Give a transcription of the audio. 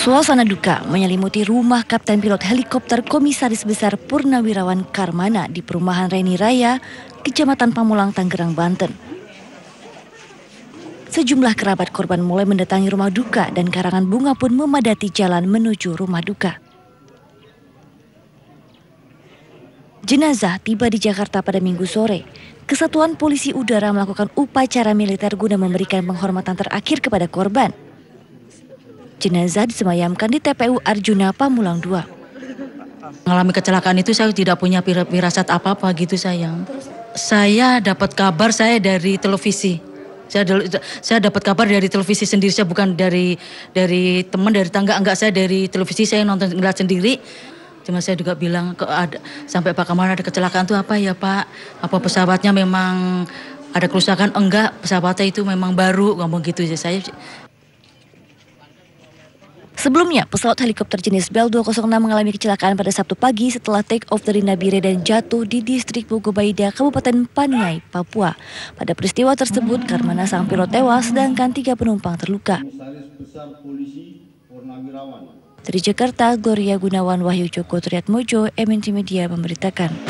Suasana duka menyelimuti rumah Kapten Pilot Helikopter Komisaris Besar Purnawirawan Karmana di perumahan Reni Raya, Kecamatan Pamulang, Tangerang, Banten. Sejumlah kerabat korban mulai mendatangi rumah duka dan karangan bunga pun memadati jalan menuju rumah duka. Jenazah tiba di Jakarta pada minggu sore. Kesatuan Polisi Udara melakukan upacara militer guna memberikan penghormatan terakhir kepada korban. Jenazah disemayamkan di TPU Arjuna Pamulang 2. Mengalami kecelakaan itu saya tidak punya pirasat apa-apa gitu sayang. Saya dapat kabar saya dari televisi. Saya, saya dapat kabar dari televisi sendiri, saya bukan dari dari teman, dari tangga, enggak saya dari televisi, saya nonton ngeliat sendiri. Cuma saya juga bilang ke ada, sampai Pak kemana ada kecelakaan itu apa ya Pak? Apa pesawatnya memang ada kerusakan? Enggak, pesawatnya itu memang baru, ngomong gitu ya saya. Sebelumnya, pesawat helikopter jenis Bell 206 mengalami kecelakaan pada Sabtu pagi setelah take off dari Nabire dan jatuh di distrik Bogobaida, Kabupaten Paniai, Papua. Pada peristiwa tersebut, Karmana sang pilot tewas sedangkan tiga penumpang terluka. Dari Jakarta, Gloria Gunawan Wahyu Joko Triatmojo, MNC Media memberitakan.